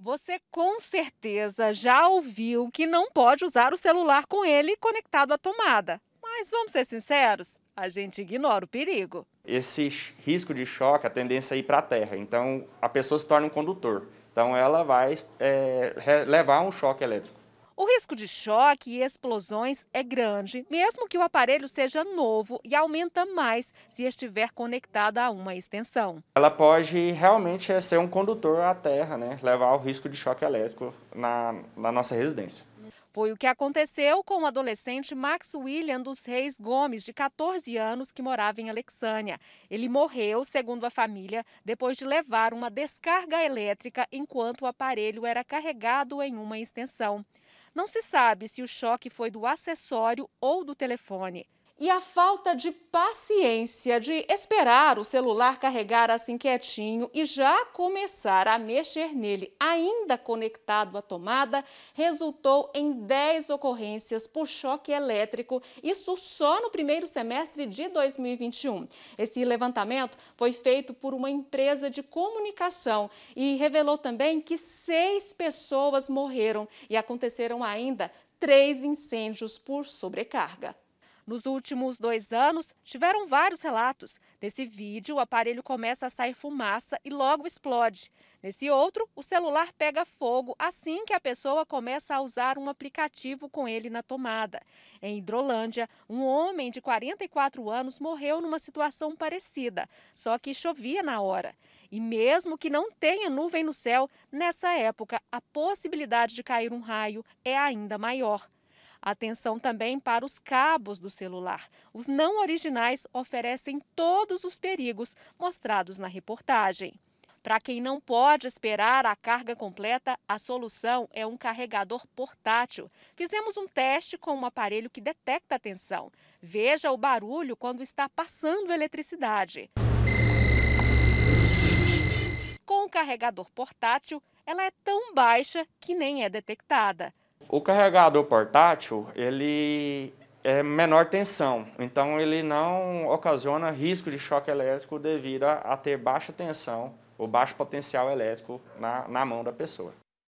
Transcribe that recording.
Você com certeza já ouviu que não pode usar o celular com ele conectado à tomada. Mas vamos ser sinceros, a gente ignora o perigo. Esse risco de choque, a tendência é ir para a terra. Então, a pessoa se torna um condutor. Então, ela vai é, levar um choque elétrico. O risco de choque e explosões é grande, mesmo que o aparelho seja novo e aumenta mais se estiver conectada a uma extensão. Ela pode realmente eh, ser um condutor à terra, né? levar o risco de choque elétrico na, na nossa residência. Foi o que aconteceu com o adolescente Max William dos Reis Gomes, de 14 anos, que morava em Alexânia. Ele morreu, segundo a família, depois de levar uma descarga elétrica enquanto o aparelho era carregado em uma extensão. Não se sabe se o choque foi do acessório ou do telefone e a falta de paciência de esperar o celular carregar assim quietinho e já começar a mexer nele, ainda conectado à tomada, resultou em 10 ocorrências por choque elétrico, isso só no primeiro semestre de 2021. Esse levantamento foi feito por uma empresa de comunicação e revelou também que seis pessoas morreram e aconteceram ainda três incêndios por sobrecarga. Nos últimos dois anos, tiveram vários relatos. Nesse vídeo, o aparelho começa a sair fumaça e logo explode. Nesse outro, o celular pega fogo assim que a pessoa começa a usar um aplicativo com ele na tomada. Em Hidrolândia, um homem de 44 anos morreu numa situação parecida, só que chovia na hora. E mesmo que não tenha nuvem no céu, nessa época a possibilidade de cair um raio é ainda maior. Atenção também para os cabos do celular. Os não originais oferecem todos os perigos mostrados na reportagem. Para quem não pode esperar a carga completa, a solução é um carregador portátil. Fizemos um teste com um aparelho que detecta a tensão. Veja o barulho quando está passando eletricidade. Com o carregador portátil, ela é tão baixa que nem é detectada. O carregador portátil, ele é menor tensão, então ele não ocasiona risco de choque elétrico devido a, a ter baixa tensão ou baixo potencial elétrico na, na mão da pessoa.